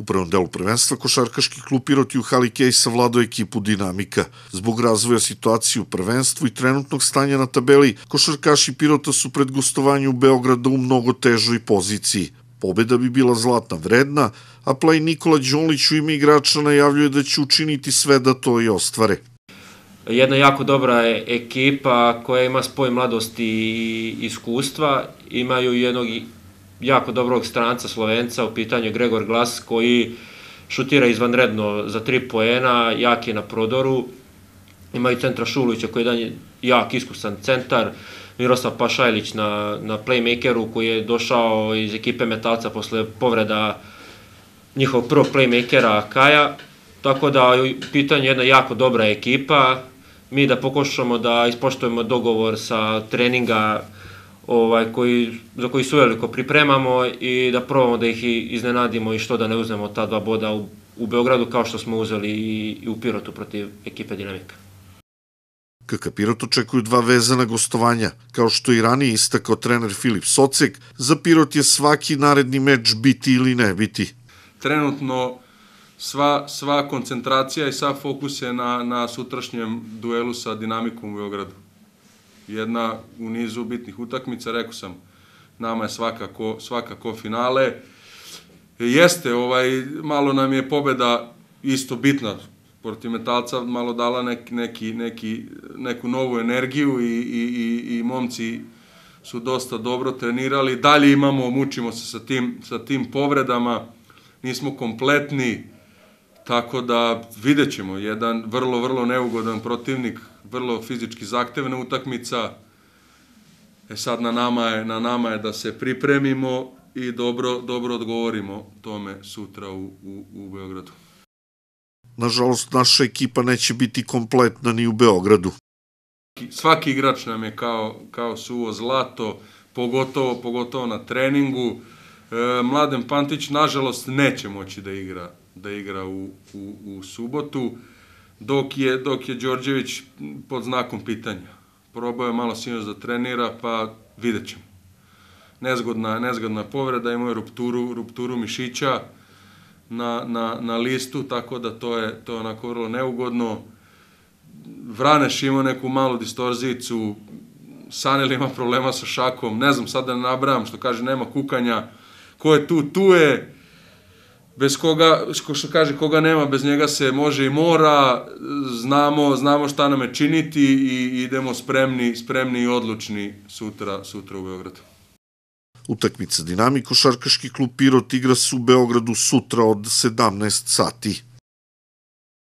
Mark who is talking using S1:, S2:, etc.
S1: U prvom delu prvenstva košarkaški klub Piroti u hali Kej savladao ekipu Dinamika. Zbog razvoja situacije u prvenstvu i trenutnog stanja na tabeli, košarkaši Pirota su pred gostovanju u Beogradu u mnogo težoj poziciji. Pobeda bi bila zlatna vredna, a play Nikola Đonlić u ime igrača najavljuje da će učiniti sve da to i ostvare
S2: jedna jako dobra je ekipa koja ima spoj mladosti i iskustva, imaju jednog jako dobrog stranca, Slovenca, u pitanju Gregor Glas, koji šutira izvanredno za tri poena, jak je na prodoru, imaju centra Šulića koji je dan jak iskusan centar, Miroslav Pašajlić na, na playmakeru koji je došao iz ekipe metalca posle povreda njihovog prvog playmakera Kaja, tako da je pitanju jedna jako dobra ekipa, mi da pokušamo da ispoštujemo dogovor sa treninga ovaj, koji, za koji su veliko pripremamo i da probamo da ih iznenadimo i što da ne uzmemo ta dva boda u, u Beogradu kao što smo uzeli i, i u Pirotu protiv ekipe Dinamika.
S1: KK Pirot očekuju dva vezana gostovanja. Kao što i ranije istakao trener Filip Socek, za Pirot je svaki naredni meč biti ili ne biti.
S3: Trenutno sva, sva koncentracija i sva fokus je na, na sutrašnjem duelu sa Dinamikom u Beogradu jedna u nizu bitnih utakmica, rekao sam, nama je svakako, svakako finale. Jeste, ovaj, malo nam je pobeda isto bitna, protiv metalca malo dala nek, neki, neki, neku novu energiju i, i, i, i momci su dosta dobro trenirali. Dalje imamo, mučimo se sa tim, sa tim povredama, nismo kompletni, Tako da vidjet ćemo, jedan vrlo, vrlo neugodan protivnik, vrlo fizički zahtevna utakmica. E sad na nama je, na nama je da se pripremimo i dobro, dobro odgovorimo tome sutra u, u, u Beogradu.
S1: Nažalost, naša ekipa neće biti kompletna ni u Beogradu.
S3: Svaki igrač nam je kao, kao suvo zlato, pogotovo, pogotovo na treningu. E, Mladen Pantić nažalost neće moći da igra da igra u, u, u subotu dok je dok je Đorđević pod znakom pitanja. Probao je malo sinoć da trenira, pa vidjet ćemo. Nezgodna, nezgodna povreda, imao je rupturu, rupturu mišića na, na, na listu, tako da to je, to je onako vrlo neugodno. Vraneš imao neku malu distorzicu, Sanel ima problema sa šakom, ne znam, sad da ne nabrajam, što kaže, nema kukanja, ko je tu, tu je, bez koga, što kaže, koga nema, bez njega se može i mora, znamo, znamo šta nam je činiti i idemo spremni, spremni i odlučni sutra, sutra u Beogradu.
S1: Utakmica Dinamiko Šarkaški klub Pirot igra se u Beogradu sutra od 17 sati.